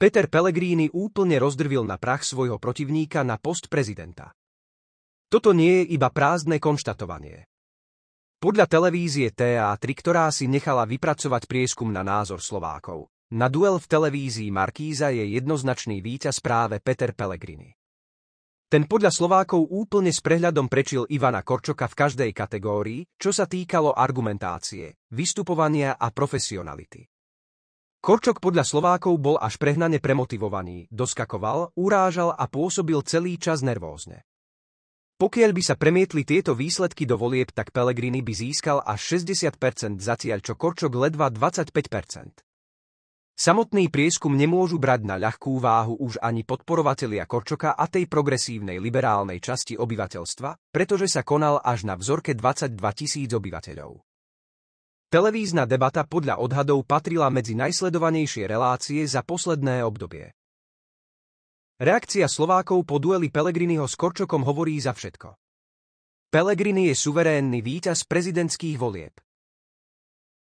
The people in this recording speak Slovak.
Peter Pellegrini úplne rozdrvil na prach svojho protivníka na post prezidenta. Toto nie je iba prázdne konštatovanie. Podľa televízie TA3, ktorá si nechala vypracovať prieskum na názor Slovákov, na duel v televízii Markíza je jednoznačný víťaz práve Peter Pellegrini. Ten podľa Slovákov úplne s prehľadom prečil Ivana Korčoka v každej kategórii, čo sa týkalo argumentácie, vystupovania a profesionality. Korčok podľa Slovákov bol až prehnane premotivovaný, doskakoval, urážal a pôsobil celý čas nervózne. Pokiaľ by sa premietli tieto výsledky do volieb, tak Pelegrini by získal až 60%, zatiaľ čo Korčok ledva 25%. Samotný prieskum nemôžu brať na ľahkú váhu už ani podporovatelia Korčoka a tej progresívnej liberálnej časti obyvateľstva, pretože sa konal až na vzorke 22 tisíc obyvateľov. Televízna debata podľa odhadov patrila medzi najsledovanejšie relácie za posledné obdobie. Reakcia Slovákov po dueli Pelegriniho s Korčokom hovorí za všetko. Pelegrini je suverénny víťaz prezidentských volieb.